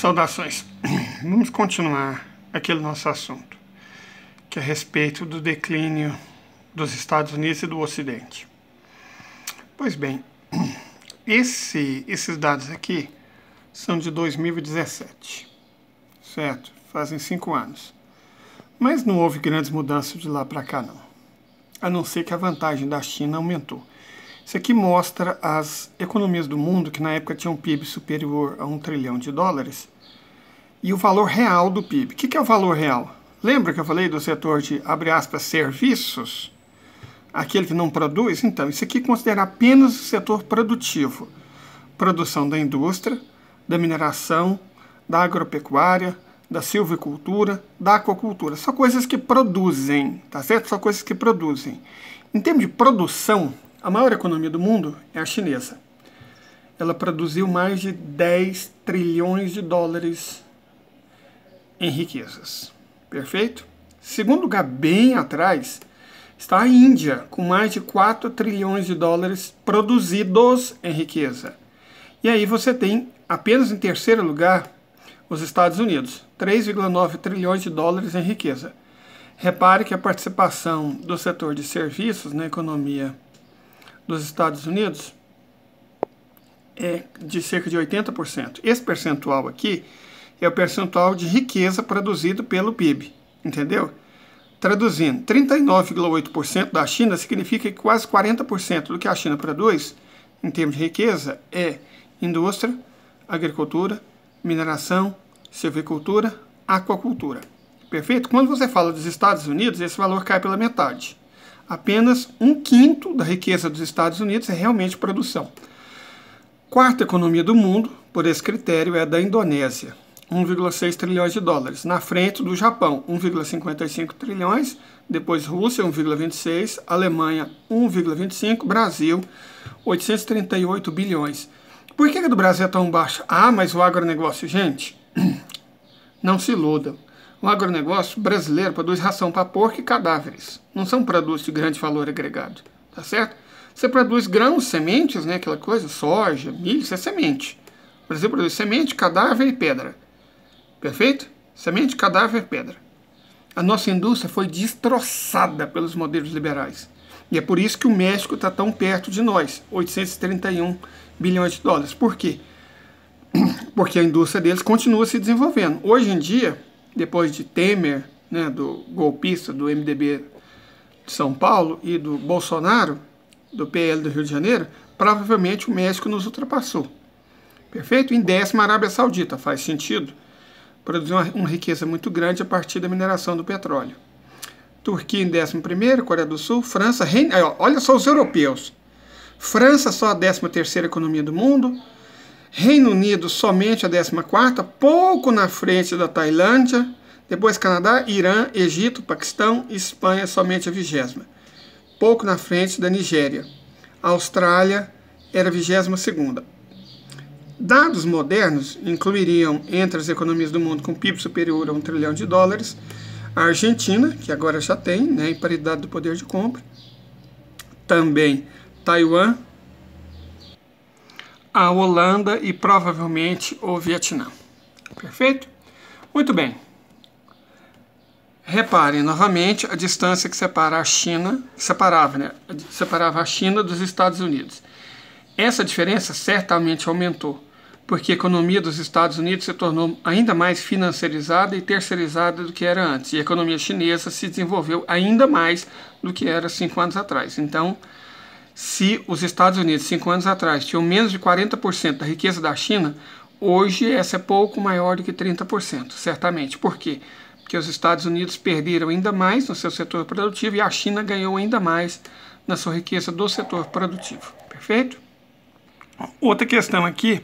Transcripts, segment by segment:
Saudações. Vamos continuar aquele nosso assunto, que é a respeito do declínio dos Estados Unidos e do Ocidente. Pois bem, esse, esses dados aqui são de 2017, certo? Fazem cinco anos. Mas não houve grandes mudanças de lá para cá, não. A não ser que a vantagem da China aumentou. Isso aqui mostra as economias do mundo, que na época tinham um PIB superior a um trilhão de dólares, e o valor real do PIB. O que é o valor real? Lembra que eu falei do setor de, abre aspas, serviços? Aquele que não produz? Então, isso aqui é considera apenas o setor produtivo. Produção da indústria, da mineração, da agropecuária, da silvicultura, da aquacultura. São coisas que produzem, tá certo? São coisas que produzem. Em termos de produção, a maior economia do mundo é a chinesa. Ela produziu mais de 10 trilhões de dólares em riquezas. Perfeito? Segundo lugar, bem atrás, está a Índia, com mais de 4 trilhões de dólares produzidos em riqueza. E aí você tem, apenas em terceiro lugar, os Estados Unidos, 3,9 trilhões de dólares em riqueza. Repare que a participação do setor de serviços na economia dos Estados Unidos é de cerca de 80%. Esse percentual aqui é o percentual de riqueza produzido pelo PIB, entendeu? Traduzindo, 39,8% da China significa que quase 40% do que a China produz em termos de riqueza é indústria, agricultura, mineração, silvicultura, aquacultura. Perfeito? Quando você fala dos Estados Unidos, esse valor cai pela metade. Apenas um quinto da riqueza dos Estados Unidos é realmente produção. Quarta economia do mundo, por esse critério, é a da Indonésia, 1,6 trilhões de dólares. Na frente do Japão, 1,55 trilhões. Depois Rússia, 1,26. Alemanha, 1,25. Brasil, 838 bilhões. Por que a do Brasil é tão baixa? Ah, mas o agronegócio, gente, não se iludam. O agronegócio brasileiro produz ração para porco e cadáveres. Não são produtos de grande valor agregado, tá certo? Você produz grãos, sementes, né, aquela coisa, soja, milho, isso é semente. O Brasil produz semente, cadáver e pedra. Perfeito? Semente, cadáver, pedra. A nossa indústria foi destroçada pelos modelos liberais. E é por isso que o México está tão perto de nós, 831 bilhões de dólares. Por quê? Porque a indústria deles continua se desenvolvendo. Hoje em dia, depois de Temer, né, do golpista do MDB de São Paulo e do Bolsonaro, do PL do Rio de Janeiro, provavelmente o México nos ultrapassou. Perfeito? Em décima, a Arábia Saudita, faz sentido. Produziu uma, uma riqueza muito grande a partir da mineração do petróleo. Turquia em décimo primeiro, Coreia do Sul, França, Reino... Olha só os europeus. França só a décima terceira economia do mundo, Reino Unido somente a 14 pouco na frente da Tailândia, depois Canadá, Irã, Egito, Paquistão, Espanha somente a 20 pouco na frente da Nigéria. A Austrália era 22 Dados modernos incluiriam entre as economias do mundo com PIB superior a um trilhão de dólares, a Argentina, que agora já tem, né, em paridade do poder de compra, também Taiwan, a Holanda e provavelmente o Vietnã. Perfeito? Muito bem. Reparem novamente a distância que separa a China, separava, né? separava a China dos Estados Unidos. Essa diferença certamente aumentou, porque a economia dos Estados Unidos se tornou ainda mais financiarizada e terceirizada do que era antes, e a economia chinesa se desenvolveu ainda mais do que era cinco anos atrás. Então, se os Estados Unidos, cinco anos atrás, tinham menos de 40% da riqueza da China, hoje essa é pouco maior do que 30%, certamente. Por quê? Porque os Estados Unidos perderam ainda mais no seu setor produtivo e a China ganhou ainda mais na sua riqueza do setor produtivo. Perfeito? Outra questão aqui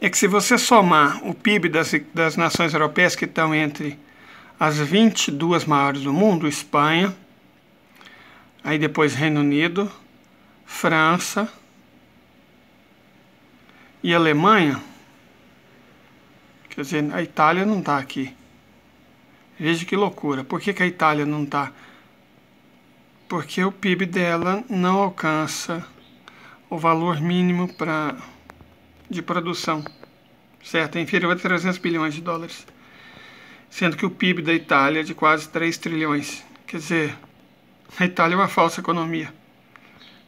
é que se você somar o PIB das, das nações europeias que estão entre as 22 maiores do mundo, Espanha, aí depois Reino Unido, França e Alemanha. Quer dizer, a Itália não está aqui. Veja que loucura. Por que, que a Itália não está? Porque o PIB dela não alcança o valor mínimo pra, de produção, certo? É inferior a 300 bilhões de dólares. Sendo que o PIB da Itália é de quase 3 trilhões. Quer dizer, a Itália é uma falsa economia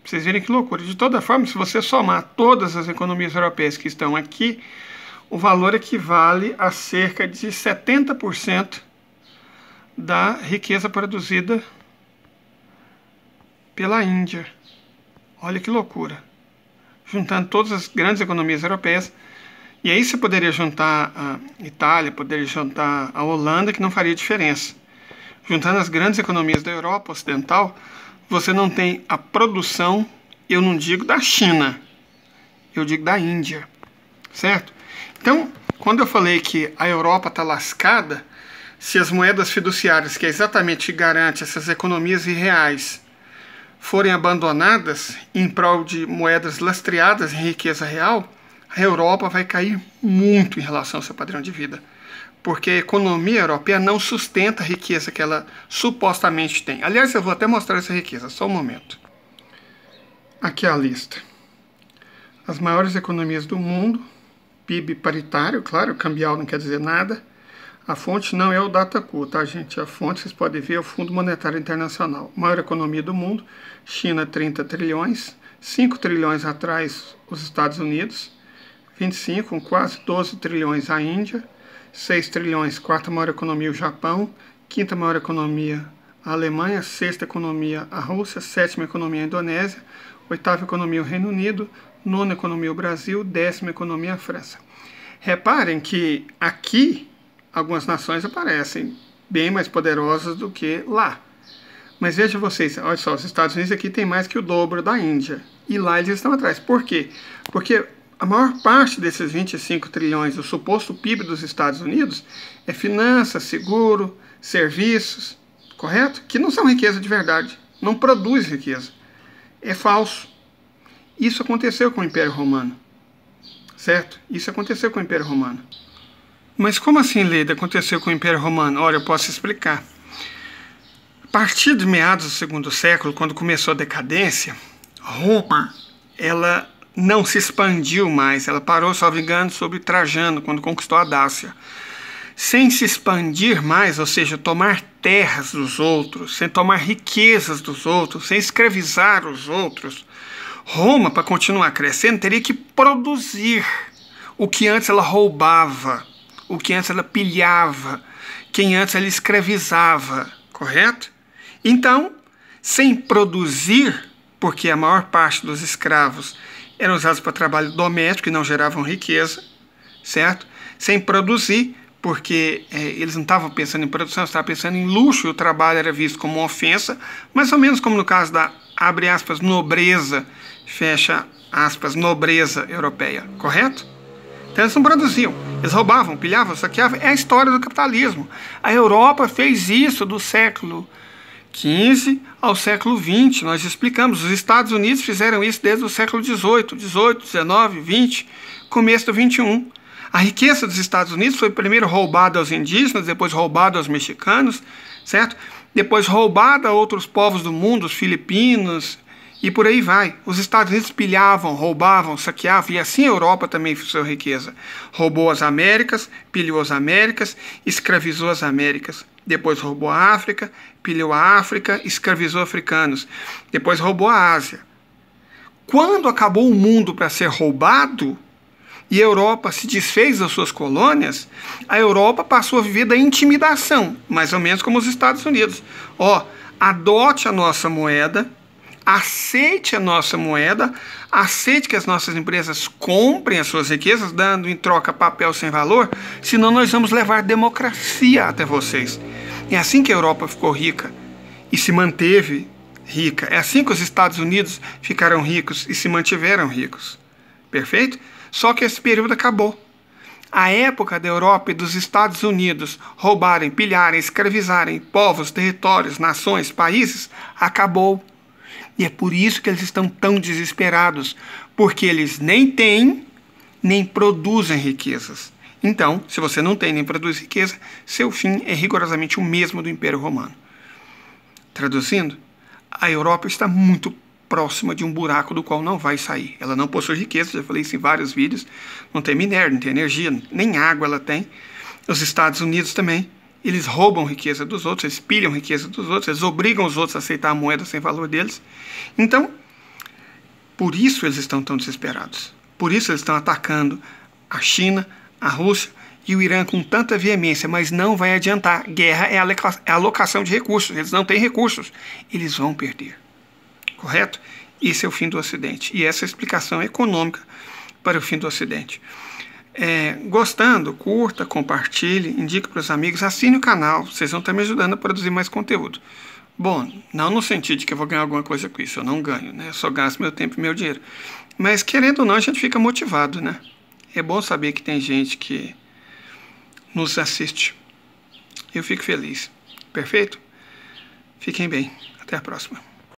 vocês verem que loucura. De toda forma, se você somar todas as economias europeias que estão aqui, o valor equivale a cerca de 70% da riqueza produzida pela Índia. Olha que loucura. Juntando todas as grandes economias europeias. E aí você poderia juntar a Itália, poderia juntar a Holanda, que não faria diferença. Juntando as grandes economias da Europa Ocidental, você não tem a produção, eu não digo da China, eu digo da Índia, certo? Então, quando eu falei que a Europa está lascada, se as moedas fiduciárias, que é exatamente que garante essas economias reais, forem abandonadas em prol de moedas lastreadas em riqueza real, a Europa vai cair muito em relação ao seu padrão de vida porque a economia europeia não sustenta a riqueza que ela supostamente tem. Aliás, eu vou até mostrar essa riqueza, só um momento. Aqui é a lista. As maiores economias do mundo, PIB paritário, claro, cambial não quer dizer nada. A fonte não é o Dataku, tá gente? A fonte, vocês podem ver, é o Fundo Monetário Internacional. Maior economia do mundo, China 30 trilhões, 5 trilhões atrás os Estados Unidos, 25, com quase 12 trilhões a Índia, 6 trilhões, quarta maior economia o Japão, quinta maior economia a Alemanha, sexta economia a Rússia, sétima economia a Indonésia, oitava economia o Reino Unido, nona economia o Brasil, décima economia a França. Reparem que aqui algumas nações aparecem bem mais poderosas do que lá. Mas veja vocês, olha só, os Estados Unidos aqui tem mais que o dobro da Índia. E lá eles estão atrás. Por quê? Porque a maior parte desses 25 trilhões do suposto PIB dos Estados Unidos é finanças, seguro, serviços, correto? Que não são riqueza de verdade, não produz riqueza. É falso. Isso aconteceu com o Império Romano. Certo? Isso aconteceu com o Império Romano. Mas como assim, Leida, aconteceu com o Império Romano? Olha, eu posso explicar. A partir de meados do segundo século, quando começou a decadência, Roma, ela não se expandiu mais, ela parou, só vingando sobre Trajano, quando conquistou a Dácia. Sem se expandir mais, ou seja, tomar terras dos outros, sem tomar riquezas dos outros, sem escravizar os outros, Roma, para continuar crescendo, teria que produzir o que antes ela roubava, o que antes ela pilhava, quem antes ela escravizava, correto? Então, sem produzir, porque a maior parte dos escravos eram usados para trabalho doméstico e não geravam riqueza, certo? Sem produzir, porque é, eles não estavam pensando em produção, estavam pensando em luxo, e o trabalho era visto como uma ofensa, mais ou menos como no caso da, abre aspas, nobreza, fecha aspas, nobreza europeia, correto? Então eles não produziam, eles roubavam, pilhavam, saqueavam, é a história do capitalismo. A Europa fez isso do século XV ao século XX. Nós explicamos, os Estados Unidos fizeram isso desde o século XVIII, XVIII, XIX, XX, começo do XXI. A riqueza dos Estados Unidos foi primeiro roubada aos indígenas, depois roubada aos mexicanos, certo? Depois roubada a outros povos do mundo, os filipinos, e por aí vai. Os Estados Unidos pilhavam, roubavam, saqueavam, e assim a Europa também fez sua riqueza. Roubou as Américas, pilhou as Américas, escravizou as Américas. Depois roubou a África, pilhou a África, escravizou africanos. Depois roubou a Ásia. Quando acabou o mundo para ser roubado, e a Europa se desfez das suas colônias, a Europa passou a viver da intimidação, mais ou menos como os Estados Unidos. Ó, adote a nossa moeda, aceite a nossa moeda, aceite que as nossas empresas comprem as suas riquezas, dando em troca papel sem valor, senão nós vamos levar democracia até vocês. É assim que a Europa ficou rica e se manteve rica. É assim que os Estados Unidos ficaram ricos e se mantiveram ricos. Perfeito? Só que esse período acabou. A época da Europa e dos Estados Unidos roubarem, pilharem, escravizarem povos, territórios, nações, países acabou. E é por isso que eles estão tão desesperados, porque eles nem têm, nem produzem riquezas. Então, se você não tem nem produz riqueza, seu fim é rigorosamente o mesmo do Império Romano. Traduzindo, a Europa está muito próxima de um buraco do qual não vai sair. Ela não possui riqueza, já falei isso em vários vídeos. Não tem minério, não tem energia, nem água ela tem. Os Estados Unidos também eles roubam riqueza dos outros, eles pilham riqueza dos outros, eles obrigam os outros a aceitar a moeda sem valor deles. Então, por isso eles estão tão desesperados. Por isso eles estão atacando a China, a Rússia e o Irã com tanta veemência, mas não vai adiantar. Guerra é a é alocação de recursos, eles não têm recursos, eles vão perder. Correto? Esse é o fim do Ocidente. E essa é a explicação econômica para o fim do Ocidente. É, gostando, curta, compartilhe, indique para os amigos, assine o canal, vocês vão estar tá me ajudando a produzir mais conteúdo. Bom, não no sentido de que eu vou ganhar alguma coisa com isso, eu não ganho, né? Eu só gasto meu tempo e meu dinheiro. Mas querendo ou não, a gente fica motivado, né? É bom saber que tem gente que nos assiste. Eu fico feliz. Perfeito? Fiquem bem. Até a próxima.